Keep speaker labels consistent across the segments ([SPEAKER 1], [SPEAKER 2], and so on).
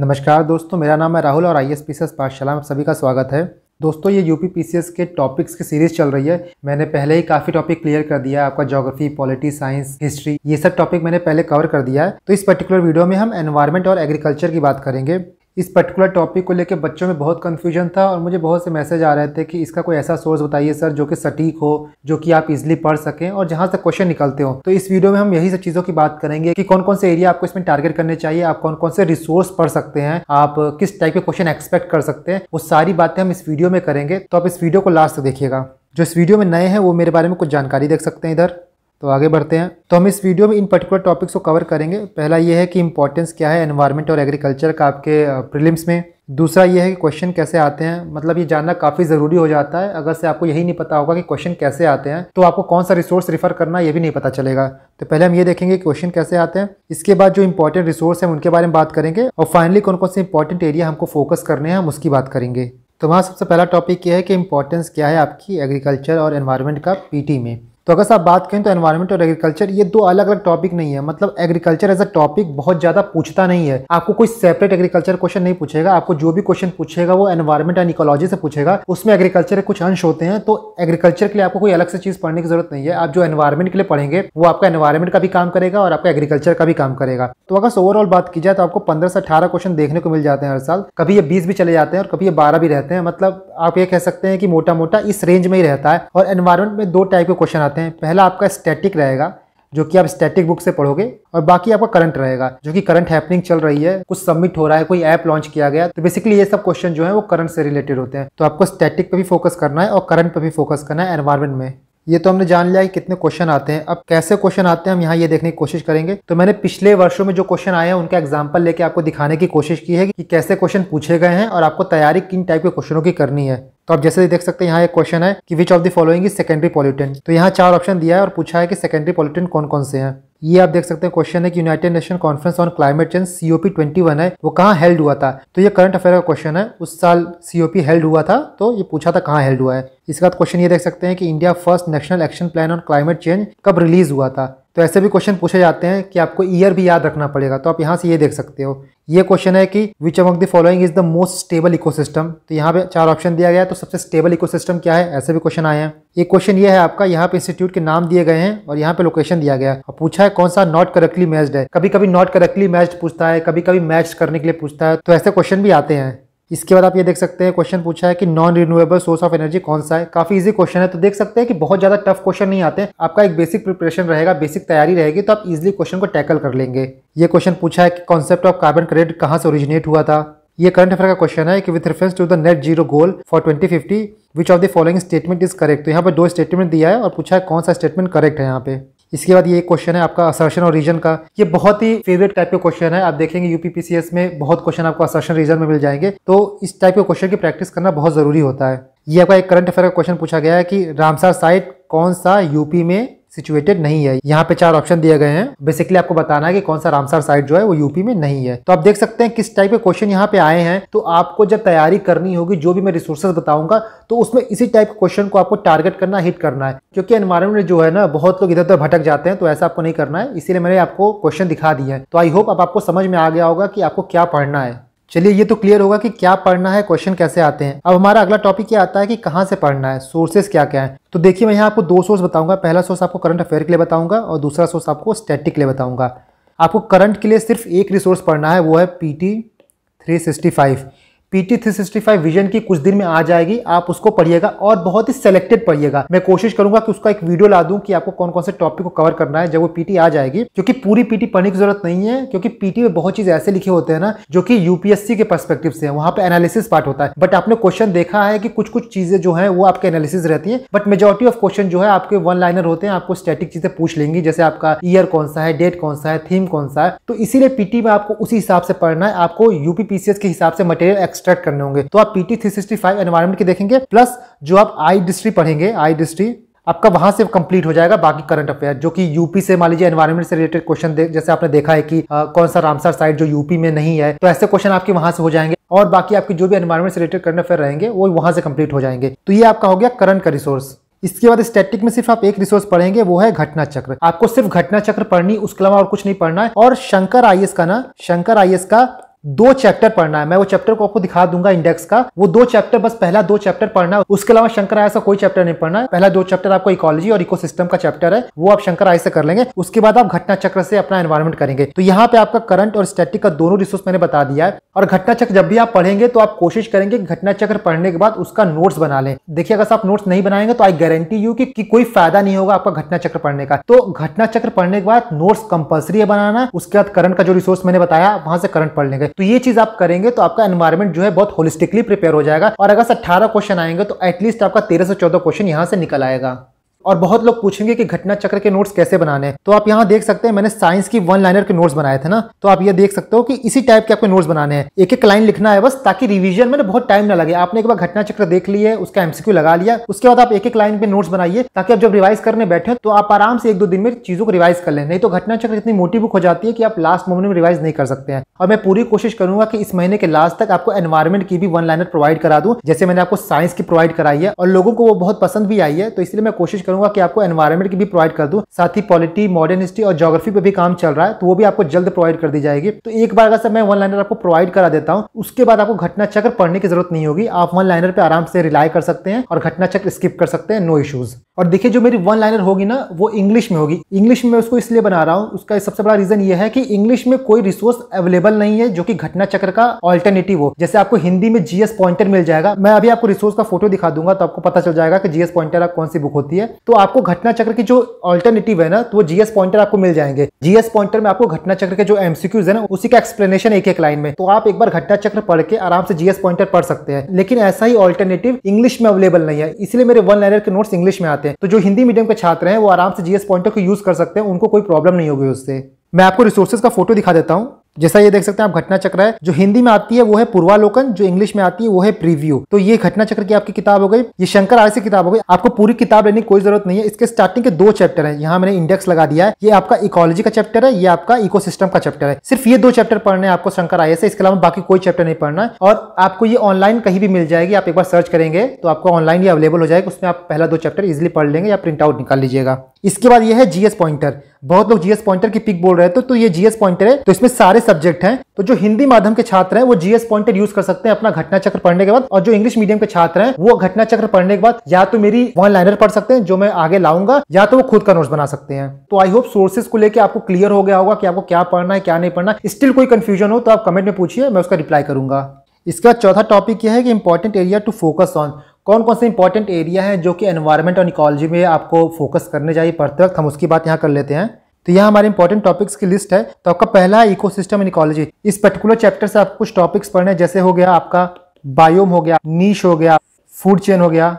[SPEAKER 1] नमस्कार दोस्तों मेरा नाम है राहुल और आई एस पी पाठशाला में सभी का स्वागत है दोस्तों ये यू पी के टॉपिक्स की सीरीज चल रही है मैंने पहले ही काफ़ी टॉपिक क्लियर कर दिया है आपका ज्योग्राफी पॉलिटी साइंस हिस्ट्री ये सब टॉपिक मैंने पहले कवर कर दिया है तो इस पर्टिकुलर वीडियो में हम एनवायरमेंट और एग्रीकल्चर की बात करेंगे इस पर्टिकुलर टॉपिक को लेकर बच्चों में बहुत कन्फ्यूजन था और मुझे बहुत से मैसेज आ रहे थे कि इसका कोई ऐसा सोर्स बताइए सर जो कि सटीक हो जो कि आप इजिली पढ़ सकें और जहां से क्वेश्चन निकलते हो तो इस वीडियो में हम यही सब चीज़ों की बात करेंगे कि कौन कौन से एरिया आपको इसमें टारगेट करने चाहिए आप कौन कौन से रिसोर्स पढ़ सकते हैं आप किस टाइप के क्वेश्चन एक्सपेक्ट कर सकते हैं वो सारी बातें हम इस वीडियो में करेंगे तो आप इस वीडियो को लास्ट तक देखिएगा जो इस वीडियो में नए हैं वो मेरे बारे में कुछ जानकारी देख सकते हैं इधर तो आगे बढ़ते हैं तो हम इस वीडियो में इन पर्टिकुलर टॉपिक्स को कवर करेंगे पहला ये है कि इंपॉर्टेंस क्या है एनवायरमेंट और एग्रीकल्चर का आपके प्रिलिम्स में दूसरा ये है कि क्वेश्चन कैसे आते हैं मतलब ये जानना काफ़ी ज़रूरी हो जाता है अगर से आपको यही नहीं पता होगा कि क्वेश्चन कैसे आते हैं तो आपको कौन सा रिसोर्स रिफर करना ये भी नहीं पता चलेगा तो पहले हम ये देखेंगे क्वेश्चन कैसे आते हैं इसके बाद जो इंपॉर्टेंट रिसोर्स हैं उनके बारे में बात करेंगे और फाइनली कौन कौन से इंपॉर्टेंट एरिया हमको फोकस करने हैं हम उसकी बात करेंगे तो वहाँ सबसे पहला टॉपिक ये है कि इंपॉर्टेंस क्या है आपकी एग्रीकल्चर और एनवायरमेंट का पीटी में तो अगर आप बात करें तो एनवायरमेंट और एग्रीकल्चर ये दो अलग अलग टॉपिक नहीं है मतलब एग्रीकल्चर एज अ टॉपिक बहुत ज्यादा पूछता नहीं है आपको कोई सेपरेट एग्रीकल्चर क्वेश्चन नहीं पूछेगा आपको जो भी क्वेश्चन पूछेगा वो एनवायरमेंट एंड इकोलॉजी से पूछेगा उसमें एग्रीकल्चर के कुछ अंश होते हैं तो एग्रीकल्चर के लिए आपको कोई अलग से चीज पढ़ने की जरूरत नहीं है आप जो एनवायरमेंट के लिए पढ़ेंगे वो आपका एनवायरमेंट का भी काम करेगा और आपका एग्रीकल्चर का भी काम करेगा तो अगर ओवरऑल बात की जाए तो आपको पंद्रह से अठारह क्वेश्चन देखने को मिल जाते हैं हर साल कभी ये बीस भी चले जाते हैं और कभी ये बारह भी रहते हैं मतलब आप ये कह सकते हैं कि मोटा मोटा इस रेंज में ही रहता है और एनवायरमेंट में दो टाइप के क्वेश्चन आते बताते हैं पहला आपका स्टैटिक रहेगा जो कि आप स्टैटिक बुक से पढ़ोगे और बाकी आपका करंट रहेगा जो कि करंट हैपनिंग चल रही है कुछ सबमिट हो रहा है कोई ऐप लॉन्च किया गया तो बेसिकली ये सब क्वेश्चन जो है वो करंट से रिलेटेड होते हैं तो आपको स्टैटिक पे भी फोकस करना है और करंट पे भी फोकस करना है एनवायरमेंट में ये तो हमने जान लिया कि कितने क्वेश्चन आते हैं अब कैसे क्वेश्चन आते हैं हम यहाँ ये देखने की कोशिश करेंगे तो मैंने पिछले वर्षों में जो क्वेश्चन आए हैं उनका एग्जाम्पल लेके आपको दिखाने की कोशिश की है कि कैसे क्वेश्चन पूछे गए हैं और आपको तैयारी किन टाइप के क्वेश्चनों की करनी है तो आप जैसे देख सकते हैं यहाँ एक क्वेश्चन है कि which of the following secondary pollutant तो यहाँ चार ऑप्शन दिया है और पूछा है कि सेकेंडरी पॉलिटन कौन कौन से हैं ये आप देख सकते हैं क्वेश्चन है कि United Nation conference on climate change COP twenty one है वो कहाँ हेल्ड हुआ था तो ये करंट अफेयर का क्वेश्चन है उस साल सीओपी हेल्ड हुआ था तो ये पूछा था कहाँ हेल्ड हुआ है इसके बाद क्वेश्चन ये देख सकते हैं कि India first national action plan on climate change कब रिलीज हुआ था तो ऐसे भी क्वेश्चन पूछे जाते हैं कि आपको ईयर भी याद रखना पड़ेगा तो आप यहाँ से ये देख सकते हो ये क्वेश्चन है कि which among the following is the most stable ecosystem तो यहाँ पे चार ऑप्शन दिया गया है तो सबसे स्टेबल इकोसिस्टम क्या है ऐसे भी क्वेश्चन आए हैं एक क्वेश्चन ये है आपका यहाँ पे इंस्टीट्यूट के नाम दिए गए हैं और यहाँ पे लोकेशन दिया गया है और पूछा है कौन सा नॉट करेक्टली मैच्ड है कभी कभी नॉट करेक्टली मैच्ड पूछता है कभी कभी मैच करने के लिए पूछता है तो ऐसे क्वेश्चन भी आते हैं इसके बाद आप ये देख सकते हैं क्वेश्चन पूछा है कि non renewable source of energy कौन सा है काफी इजी क्वेश्चन है तो देख सकते हैं कि बहुत ज्यादा टफ क्वेश्चन नहीं आते आपका एक बेसिक प्रिपरेशन रहेगा बेसिक तैयारी रहेगी तो आप इजिली क्वेश्चन को टैकल कर लेंगे ये क्वेश्चन पूछा है कि कॉन्सेप्ट ऑफ कार्बन क्रेडिट कहाँ से ओरिजिनेट हुआ था ये करंट अफेयर का क्वेश्चन है कि with reference to the net zero goal for 2050 which of the following statement is correct तो यहाँ पर दो स्टेटमेंट दिया है और पूछा है कौन सा स्टेटमेंट करेक्ट है यहाँ पे इसके बाद ये क्वेश्चन है आपका असर्शन और रीजन का ये बहुत ही फेवरेट टाइप का क्वेश्चन है आप देखेंगे यूपीपीसीएस में बहुत क्वेश्चन आपको असर्शन रीजन में मिल जाएंगे तो इस टाइप के क्वेश्चन की प्रैक्टिस करना बहुत जरूरी होता है ये आपका एक करंट अफेयर का क्वेश्चन पूछा गया है कि रामसार साइट कौन सा यूपी में सिचुएटेड नहीं है यहाँ पे चार ऑप्शन दिए गए हैं बेसिकली आपको बताना है कि कौन सा रामसर साइट जो है वो यूपी में नहीं है तो आप देख सकते हैं किस टाइप के क्वेश्चन यहाँ पे आए हैं तो आपको जब तैयारी करनी होगी जो भी मैं रिसोर्सेज बताऊंगा तो उसमें इसी टाइप के क्वेश्चन को आपको टारगेट करना हिट करना है क्योंकि एनवायरमेंट जो है ना बहुत लोग इधर उधर भटक जाते हैं तो ऐसा आपको नहीं करना है इसीलिए मैंने आपको क्वेश्चन दिखा दिए है तो आई होप आपको समझ में आ गया होगा कि आपको क्या पढ़ना है चलिए ये तो क्लियर होगा कि क्या पढ़ना है क्वेश्चन कैसे आते हैं अब हमारा अगला टॉपिक क्या आता है कि कहाँ से पढ़ना है सोर्सेस क्या क्या है तो देखिए मैं यहाँ आपको दो सोर्स बताऊंगा पहला सोर्स आपको करंट अफेयर के लिए बताऊंगा और दूसरा सोर्स आपको स्टैटिक के लिए बताऊंगा आपको करंट के लिए सिर्फ एक रिसोर्स पढ़ना है वो है P T three sixty five PT three sixty five vision की कुछ दिन में आ जाएगी आप उसको पढ़िएगा और बहुत ही सेलेक्टेड पढ़िएगा मैं कोशिश करूंगा कि उसका एक वीडियो ला दूं कि आपको कौन कौन से टॉपिक को कवर करना है जब वो पीटी आ जाएगी क्योंकि पूरी पीटी पढ़ने की जरूरत नहीं है क्योंकि पीटी में बहुत चीज ऐसे लिखे होते हैं ना जो कि यूपीएससी के परस्पेक्टिव से वहां पे एनालिसिस पार्ट होता है बट आपने क्वेश्चन देखा है कि कुछ कुछ चीजें जो है वो आपके एनालिसिस रहती है बट मेजोरिटी ऑफ क्वेश्चन जो है आपके वन लाइनर होते हैं आपको स्टैटिक चीजें पूछ लेंगी जैसे आपका ईयर कौन सा है डेट कौन सा है थीम कौन सा है तो इसीलिए पीटी में आपको उसी हिसाब से पढ़ना है आपको यूपीपीसीएस के हिसाब से मटेरियल एक्सट्रैक्ट करने होंगे तो आप PT three sixty five environment के देखेंगे प्लस जो आप आई डिस्ट्री पढ़ेंगे आई डिस्ट्री आपका वहां से कंप्लीट हो जाएगा बाकी करंट अफेयर जो कि यूपी से मान लीजिए एनवायरमेंट से रिलेटेड क्वेश्चन जैसे आपने देखा है कि आ, कौन सा रामसर साइट जो यूपी में नहीं है तो ऐसे क्वेश्चन आपके वहां से हो जाएंगे और बाकी आपकी जो भी एनवायरमेंट से रिलेटेड करंट अफेयर रहेंगे वो वहां से कंप्लीट हो जाएंगे तो ये आपका हो गया करंट का रिसोर्स इसके बाद स्टैटिक में सिर्फ आप एक रिसोर्स पढ़ेंगे वो है घटना चक्र आपको सिर्फ घटना चक्र पढ़नी उसके अलावा और कुछ नहीं पढ़ना है और शंकर आई का ना शंकर आई का दो चैप्टर पढ़ना है मैं वो चैप्टर को आपको दिखा दूंगा इंडेक्स का वो दो चैप्टर बस पहला दो चैप्टर पढ़ना है उसके अलावा शंकर आय का कोई चैप्टर नहीं पढ़ना है पहला दो चैप्टर आपको इकोलॉजी और इकोसिस्टम का चैप्टर है वो आप शंकर आय से कर लेंगे उसके बाद आप घटना चक्र से अपना एनवायरमेंट करेंगे तो यहाँ पे आपका करंट और स्टैटिक का दोनों रिसोर्स मैंने बता दिया है और घटना चक्र जब भी आप पढ़ेंगे तो आप कोशिश करेंगे घटना चक्र पढ़ने के बाद उसका नोट्स बना लें देखिए अगर आप नोट्स नहीं बनाएंगे तो आई गारंटी यू की कोई फायदा नहीं होगा आपका घटना चक्र पढ़ने का तो घटना चक्र पढ़ने के बाद नोट्स कंपल्सरी है बनाना उसके बाद करंट का जो रिसोर्स मैंने बताया वहां से करंट पढ़ लेंगे तो ये चीज आप करेंगे तो आपका एनवायरमेंट जो है बहुत होलिस्टिकली प्रिपेयर हो जाएगा और अगर अठारह क्वेश्चन आएंगे तो एटलीस्ट आपका तेरह से चौदह क्वेश्चन यहाँ से निकल आएगा और बहुत लोग पूछेंगे कि घटना चक्र के नोट्स कैसे बनाने हैं तो आप यहाँ देख सकते हैं मैंने साइंस की वन लाइनर के नोट्स बनाए थे ना तो आप ये देख सकते हो कि इसी टाइप के आपको नोट्स बनाने हैं एक एक लाइन लिखना है बस ताकि रिवीजन में बहुत टाइम ना लगे आपने एक बार घटना चक्र देख है उसका एमसीक्यू लगा लिया उसके बाद आप एक एक लाइन पे नोट्स बनाइए ताकि आप जब रिवाइज करने बैठे तो आप आराम से एक दो दिन में चीजों को रिवाइज कर ले नहीं तो घटना चक्र इतनी मोटी बुक हो जाती है कि आप लास्ट मोमेंट में रिवाइज नहीं कर सकते हैं और मैं पूरी कोशिश करूंगा कि इस महीने के लास्ट तक आपको एनवायरमेंट की भी वन लाइनर प्रोवाइड करा दूं जैसे मैंने आपको साइंस की प्रोवाइड कराई है और लोगों को वो बहुत पसंद भी आई है तो इसलिए मैं कोशिश करूंगा कि आपको एनवायरमेंट की भी प्रोवाइड कर दूं साथ ही पॉलिटी मॉडर्न हिस्ट्री और जोग्राफी पर भी काम चल रहा है तो वो भी आपको जल्द प्रोवाइड कर दी जाएगी तो एक बार अगर मैं वन लाइनर आपको प्रोवाइड करा देता हूँ उसके बाद आपको घटना चक्र पढ़ने की जरूरत नहीं होगी आप वन लाइनर पर आराम से रिलाई कर सकते हैं और घटना चक्र स्किप कर सकते हैं नो इशूज और देखिए जो मेरी वन लाइनर होगी ना वो इंग्लिश में होगी इंग्लिश में उसको इसलिए बना रहा हूँ उसका सबसे बड़ा रीजन ये है कि इंग्लिश में कोई रिसोर्स अवेलेबल नहीं है जो कि घटना चक्र का ऑल्टरनेटिव हो जैसे आपको हिंदी में जीएस पॉइंटर मिल जाएगा मैं अभी आपको रिसोर्स का फोटो दिखा दूंगा तो आपको पता चल जाएगा कि जीएस पॉइंटर कौन सी बुक होती है तो आपको घटना चक्र की जो ऑल्टरनेटिव है ना तो वो जीएस पॉइंटर आपको मिल जाएंगे जीएस पॉइंटर में आपको घटना चक्र के जो एमसीक्यूज है ना उसी का एक्सप्लेनेशन एक एक लाइन में तो आप एक बार घटना चक्र पढ़ के आराम से जीएस पॉइंटर पढ़ सकते हैं लेकिन ऐसा ही ऑल्टरनेटिव इंग्लिश में अवेलेबल नहीं है इसलिए मेरे वन लाइनर के नोट्स इंग्लिश में आते हैं तो जो हिंदी मीडियम के छात्र हैं वो आराम से जीएस पॉइंटर को यूज कर सकते हैं उनको कोई प्रॉब्लम नहीं होगी उससे मैं आपको रिसोर्सेज का फोटो दिखा देता हूँ जैसा ये देख सकते हैं आप घटना चक्र है जो हिंदी में आती है वो है पूर्वालोकन जो इंग्लिश में आती है वो है प्रीव्यू तो ये घटना चक्र की आपकी किताब हो गई ये शंकर से किताब हो गई आपको पूरी किताब लेने की कोई जरूरत नहीं है इसके स्टार्टिंग के दो चैप्टर है यहाँ मैंने इंडेक्स लगा दिया है ये आपका इकोलॉजी का चैप्टर है ये आपका इको का चैप्टर है सिर्फ ये दो चैप्टर पढ़ने आपको शंकर आय से इसके अलावा बाकी कोई चैप्टर नहीं पढ़ना है और आपको ये ऑनलाइन कहीं भी मिल जाएगी आप एक बार सर्च करेंगे तो आपको ऑनलाइन ये अवेलेबल हो जाएगा उसमें आप पहला दो चैप्टर इजिली पढ़ लेंगे या प्रिंट आउट निकाल लीजिएगा इसके बाद यह है जीएस पॉइंटर बहुत लोग जीएस पॉइंटर की पिक बोल रहे थे तो, तो ये जीएस पॉइंटर है तो इसमें सारे सब्जेक्ट हैं तो जो हिंदी माध्यम के छात्र हैं वो जीएस पॉइंटर यूज कर सकते हैं अपना घटना चक्र पढ़ने के बाद और जो इंग्लिश मीडियम के छात्र हैं वो घटना चक्र पढ़ने के बाद या तो मेरी वन लाइनर पढ़ सकते हैं जो मैं आगे लाऊंगा या तो वो खुद का नोट्स बना सकते हैं तो आई होप सोर्सेज को लेकर आपको क्लियर हो गया होगा कि आपको क्या पढ़ना है क्या नहीं पढ़ना स्टिल कोई कंफ्यूजन हो तो आप कमेंट में पूछिए मैं उसका रिप्लाई करूंगा इसका चौथा टॉपिक यह है कि important area to focus on कौन कौन से इंपॉर्टेंट एरिया हैं जो कि एनवायरमेंट और इकोलॉजी में आपको फोकस करने चाहिए पढ़ते वक्त हम उसकी बात यहाँ कर लेते हैं तो यहाँ हमारे इंपॉर्टेंट टॉपिक्स की लिस्ट है तो आपका पहला है सिस्टम एंड इकोलॉजी इस पर्टिकुलर चैप्टर से आपको कुछ टॉपिक्स पढ़ने जैसे हो गया आपका बायोम हो गया नीश हो गया फूड चेन हो गया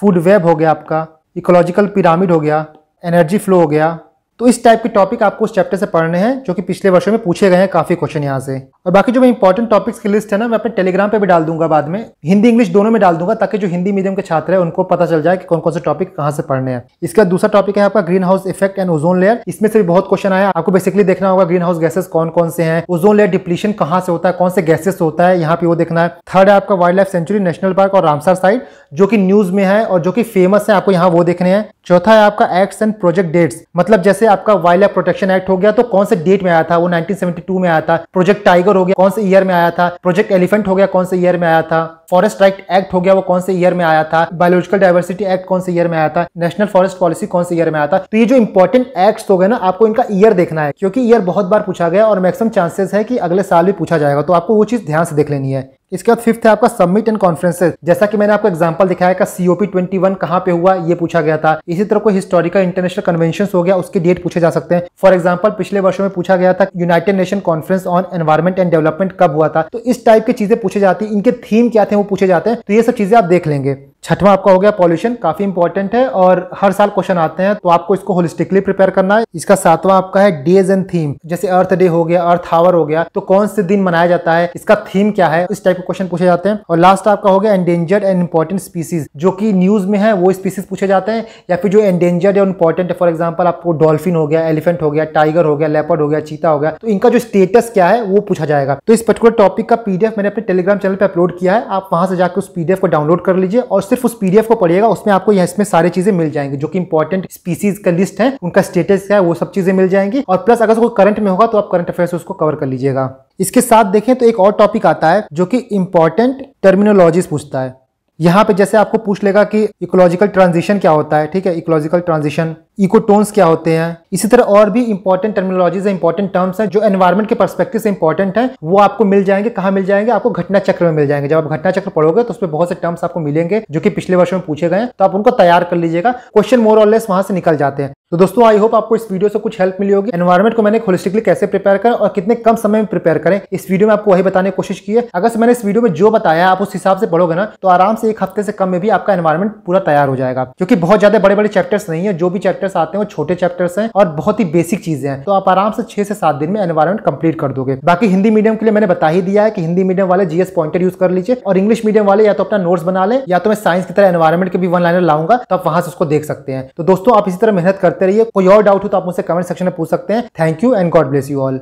[SPEAKER 1] फूड वेब हो गया आपका इकोलॉजिकल पिरामिड हो गया एनर्जी फ्लो हो गया तो इस टाइप के टॉपिक आपको उस चैप्टर से पढ़ने हैं जो कि पिछले वर्षों में पूछे गए हैं काफ़ी क्वेश्चन यहाँ से और बाकी जो मैं इंपॉर्टेंट टॉपिक्स की लिस्ट है ना मैं अपने टेलीग्राम पे भी डाल दूंगा बाद में हिंदी इंग्लिश दोनों में डाल दूंगा ताकि जो हिंदी मीडियम के छात्र है उनको पता चल जाए कि कौन कौन से टॉपिक कहाँ से पढ़ने हैं इसका दूसरा टॉपिक है आपका greenhouse effect and ozone layer इसमें से भी बहुत क्वेश्चन आया आपको बेसिकली देखना होगा ग्रीन हाउस गैसेस कौन कौन से हैं ओजोन लेयर डिप्लीशन कहाँ से होता है कौन से गैसेस होता है यहाँ पे वो देखना है थर्ड है आपका wildlife sanctuary national park और रामसर साइड जो की न्यूज में है और जो की फेमस है आपको यहाँ वो देखने हैं चौथा है आपका एक्ट एंड प्रोजेक्ट डेट्स मतलब जैसे आपका वाइल्ड लाइफ प्रोटेक्शन एक्ट हो गया तो कौन से डेट में आया था वो नाइनटीन में आया था प्रोजेक्ट टाइगर हो गया कौन से ईयर में आया था प्रोजेक्ट एलिफेंट हो गया कौन से ईयर में आया था फॉरेस्ट राइट एक्ट हो गया वो कौन से ईयर में आया था बायोलॉजिकल डायवर्सिटी एक्ट कौन से ईयर में आया था नेशनल फॉरेस्ट पॉलिसी कौन से ईयर में आया था तो ये जो इंपॉर्टेंट एक्ट हो गए ना आपको इनका ईयर देखना है क्योंकि ईयर बहुत बार पूछा गया और मैक्सिमम चांसेस है कि अगले साल भी पूछा जाएगा तो आपको वो चीज ध्यान से देख लेनी है इसके बाद फिफ्थ है आपका सबमिट एंड कॉन्फ्रेंसेज जैसा कि मैंने आपको एग्जाम्पल दिखाया का सीओपी ट्वेंटी वन कहाँ पे हुआ ये पूछा गया था इसी तरह कोई हिस्टोरिकल इंटरनेशनल कन्वेंशन हो गया उसके डेट पूछे जा सकते हैं फॉर एग्जाम्पल पिछले वर्षों में पूछा गया था United Nation conference on environment and development कब हुआ था तो इस टाइप की चीजें पूछी जाती है इनके थीम क्या थे वो पूछे जाते हैं तो ये सब चीजें आप देख लेंगे छठवा आपका हो गया पॉल्यूशन काफी इंपॉर्टेंट है और हर साल क्वेश्चन आते हैं तो आपको इसको होलिस्टिकली प्रिपेयर करना है इसका सातवां आपका है डेज एंड थीम जैसे अर्थ डे हो गया अर्थ हावर हो गया तो कौन से दिन मनाया जाता है इसका थीम क्या है इस टाइप के क्वेश्चन पूछे जाते हैं और लास्ट आपका हो गया एंडेंजर्ड एंड इंपॉर्टेंट स्पीसीज जो की न्यूज में है वो स्पीसीज पूछे जाते हैं या फिर जो एंडेंजर्ड और इंपॉर्टेंट है फॉर एग्जाम्पल आपको डॉल्फिन हो गया एलिफेंट हो गया टाइगर हो गया लेपर्ड हो गया चीता हो गया तो इनका जो स्टेटस क्या है वो पूछा जाएगा तो इस पर्टिकुलर टॉपिक का पीडीएफ मैंने अपने टेलीग्राम चैनल पर अपलोड किया है आप वहां से जाकर उस पीडीएफ को डाउनलोड कर लीजिए और सिर्फ उस पीडीएफ को पढ़िएगा उसमें आपको इसमें सारी चीजें मिल जाएंगी जो कि इंपॉर्टेंट स्पीसीज का लिस्ट है उनका स्टेटस क्या है वो सब चीजें मिल जाएंगी और प्लस अगर कोई करंट में होगा तो आप करंट अफेयर उसको कवर कर लीजिएगा इसके साथ देखें तो एक और टॉपिक आता है जो कि इंपॉर्टेंट टर्मिनोलॉजीज पूछता है यहाँ पे जैसे आपको पूछ लेगा कि इकोलॉजिकल ट्रांजिशन क्या होता है ठीक है इकोलॉजिकल ट्रांजिशन इकोटोन्स क्या होते हैं इसी तरह और भी इंपॉर्टेंट टर्मिनोलॉजीज इंपॉर्टेंट टर्म्स हैं जो एनवायरमेंट के परस्पेक्टिव से इंपॉर्टेंट है वो आपको मिल जाएंगे कहाँ मिल जाएंगे आपको घटना चक्र में मिल जाएंगे जब आप घटना चक्र पढ़ोगे तो उसमें बहुत से टर्म्स आपको मिलेंगे जो कि पिछले वर्षों में पूछे गए हैं तो आप उनको तैयार कर लीजिएगा क्वेश्चन मोर और लेस वहां से निकल जाते हैं तो दोस्तों आई होप आपको इस वीडियो से कुछ हेल्प मिली होगी एनवायरमेंट को मैंने होलिस्टिकली कैसे प्रिपेयर करें और कितने कम समय में प्रिपेयर करें इस वीडियो में आपको वही बताने की कोशिश की है अगर मैंने इस वीडियो में जो बताया आप उस हिसाब से पढ़ोगे ना तो आराम से एक हफ्ते से कम में भी आपका एनवायरमेंट पूरा तैयार हो जाएगा क्योंकि बहुत ज्यादा बड़े बड़े चैप्टर्स नहीं है जो भी चैप्टर चैप्टर्स आते हैं वो छोटे चैप्टर्स हैं और बहुत ही बेसिक चीजें हैं तो आप आराम से छह से सात दिन में एनवायरमेंट कंप्लीट कर दोगे बाकी हिंदी मीडियम के लिए मैंने बता ही दिया है कि हिंदी मीडियम वाले जीएस पॉइंटर यूज कर लीजिए और इंग्लिश मीडियम वाले या तो अपना नोट्स बना ले या तो मैं साइंस की तरह एनवायरमेंट के भी वन लाइनर लाऊंगा तो आप वहां से उसको देख सकते हैं तो दोस्तों आप इसी तरह मेहनत करते रहिए कोई और डाउट हो तो आप मुझसे कमेंट सेक्शन में पूछ सकते हैं thank you and God bless you all